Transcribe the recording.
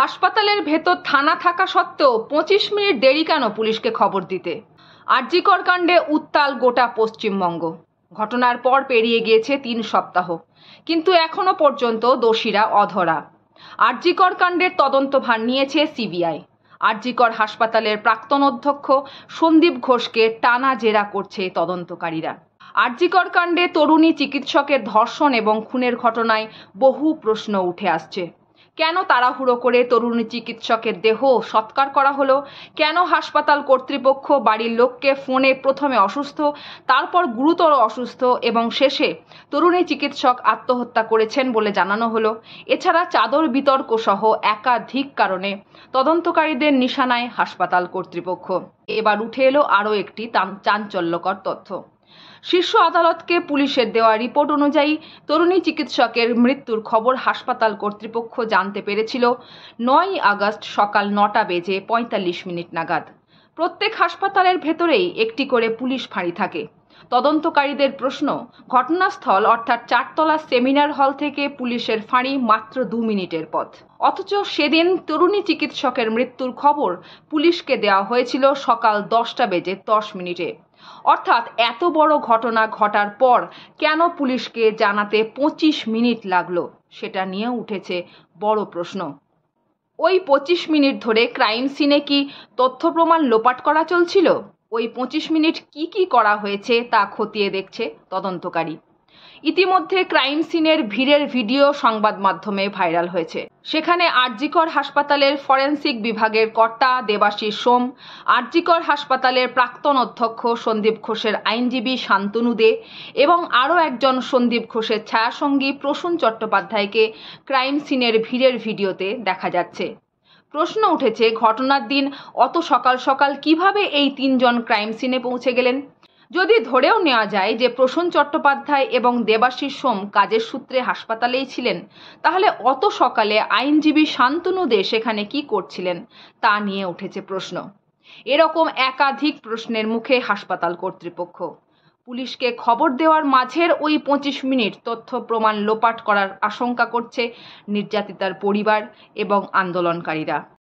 হাসপাতালের ভেতর থানা থাকা সত্ত্বেও পঁচিশ মিনিট দেরি কেন পুলিশকে খবর দিতে আর্যিকর কাণ্ডে উত্তাল গোটা পশ্চিমবঙ্গ ঘটনার পর পেরিয়ে গিয়েছে তিন সপ্তাহ কিন্তু এখনো পর্যন্ত দোষীরা অধরা আর্যিকর কাণ্ডের তদন্তভার নিয়েছে সিবিআই আর্যিকর হাসপাতালের প্রাক্তন অধ্যক্ষ সন্দীপ ঘোষকে টানা জেরা করছে তদন্তকারীরা আরজিকর কাণ্ডে তরুণী চিকিৎসকের ধর্ষণ এবং খুনের ঘটনায় বহু প্রশ্ন উঠে আসছে কেন তাড়াহুড়ো করে তরুণী চিকিৎসকের দেহ সৎকার করা হলো কেন হাসপাতাল কর্তৃপক্ষ বাড়ির লোককে ফোনে প্রথমে অসুস্থ তারপর গুরুতর অসুস্থ এবং শেষে তরুণী চিকিৎসক আত্মহত্যা করেছেন বলে জানানো হলো এছাড়া চাদর বিতর্ক সহ একাধিক কারণে তদন্তকারীদের নিশানায় হাসপাতাল কর্তৃপক্ষ এবার উঠে এলো আরও একটি চাঞ্চল্যকর তথ্য শীর্ষ আদালতকে পুলিশের দেওয়া রিপোর্ট অনুযায়ী তরুণী চিকিৎসকের মৃত্যুর খবর হাসপাতাল কর্তৃপক্ষ জানতে পেরেছিল নয় আগস্ট সকাল নটা বেজে পঁয়তাল্লিশ মিনিট নাগাদ প্রত্যেক হাসপাতালের ভেতরেই একটি করে পুলিশ ফাঁড়ি থাকে তদন্তকারীদের প্রশ্ন ঘটনাস্থল অর্থাৎ চারতলা সেমিনার হল থেকে পুলিশের ফাঁড়ি মাত্র দু মিনিটের পথ অথচ সেদিন তরুণী চিকিৎসকের মৃত্যুর খবর পুলিশকে দেওয়া হয়েছিল সকাল দশটা বেজে দশ মিনিটে অর্থাৎ এত বড় ঘটনা ঘটার পর কেন পুলিশকে জানাতে পঁচিশ মিনিট লাগলো সেটা নিয়ে উঠেছে বড় প্রশ্ন ওই পঁচিশ মিনিট ধরে ক্রাইম সিনে কি তথ্য প্রমাণ লোপাট করা চলছিল ওই পঁচিশ মিনিট কি কি করা হয়েছে তা খতিয়ে দেখছে তদন্তকারী ইতিমধ্যে ক্রাইম সিনের ভিড়ের ভিডিও সংবাদ মাধ্যমে ভাইরাল হয়েছে সেখানে আরজিকর হাসপাতালের ফরেন্সিক বিভাগের কর্তা দেবাশিস সোম আরজিকর হাসপাতালের প্রাক্তন অধ্যক্ষ সন্দীপ ঘোষের আইনজীবী শান্তনু দে এবং আরও একজন সন্দীপ ঘোষের ছায়াসঙ্গী প্রসূন চট্টোপাধ্যায়কে ক্রাইম সিনের ভিড়ের ভিডিওতে দেখা যাচ্ছে প্রশ্ন উঠেছে ঘটনার দিন অত সকাল সকাল কিভাবে এই তিনজন ক্রাইম সিনে পৌঁছে গেলেন যদি ধরেও নেওয়া যায় যে প্রসূন চট্টোপাধ্যায় এবং দেবাশিস সোম কাজের সূত্রে হাসপাতালেই ছিলেন তাহলে অত সকালে আইনজীবী শান্তনু দে সেখানে কি করছিলেন তা নিয়ে উঠেছে প্রশ্ন এরকম একাধিক প্রশ্নের মুখে হাসপাতাল কর্তৃপক্ষ পুলিশকে খবর দেওয়ার মাঝের ওই পঁচিশ মিনিট তথ্য প্রমাণ লোপাট করার আশঙ্কা করছে নির্যাতিতার পরিবার এবং আন্দোলনকারীরা